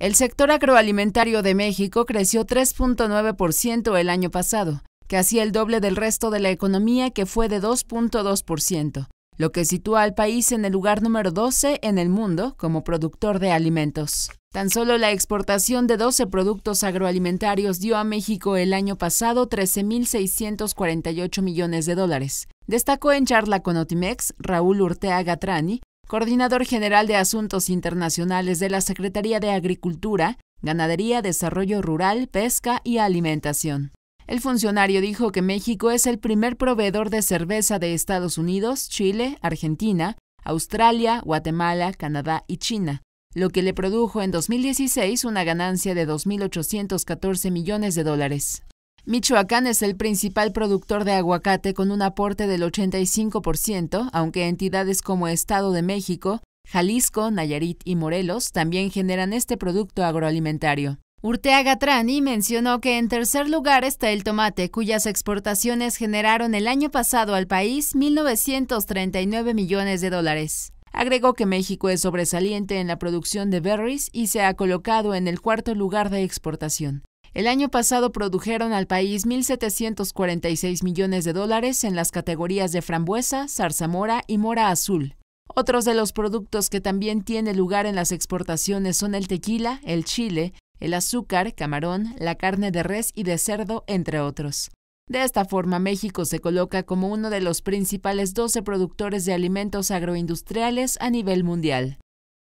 El sector agroalimentario de México creció 3.9% el año pasado, que hacía el doble del resto de la economía que fue de 2.2%, lo que sitúa al país en el lugar número 12 en el mundo como productor de alimentos. Tan solo la exportación de 12 productos agroalimentarios dio a México el año pasado 13.648 millones de dólares. Destacó en charla con Otimex Raúl Urtea Gatrani, coordinador general de Asuntos Internacionales de la Secretaría de Agricultura, Ganadería, Desarrollo Rural, Pesca y Alimentación. El funcionario dijo que México es el primer proveedor de cerveza de Estados Unidos, Chile, Argentina, Australia, Guatemala, Canadá y China, lo que le produjo en 2016 una ganancia de 2.814 millones de dólares. Michoacán es el principal productor de aguacate con un aporte del 85%, aunque entidades como Estado de México, Jalisco, Nayarit y Morelos también generan este producto agroalimentario. Urteaga Trani mencionó que en tercer lugar está el tomate, cuyas exportaciones generaron el año pasado al país 1.939 millones de dólares. Agregó que México es sobresaliente en la producción de berries y se ha colocado en el cuarto lugar de exportación. El año pasado produjeron al país 1.746 millones de dólares en las categorías de frambuesa, zarzamora y mora azul. Otros de los productos que también tiene lugar en las exportaciones son el tequila, el chile, el azúcar, camarón, la carne de res y de cerdo, entre otros. De esta forma, México se coloca como uno de los principales 12 productores de alimentos agroindustriales a nivel mundial.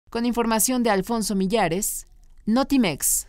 Con información de Alfonso Millares, Notimex.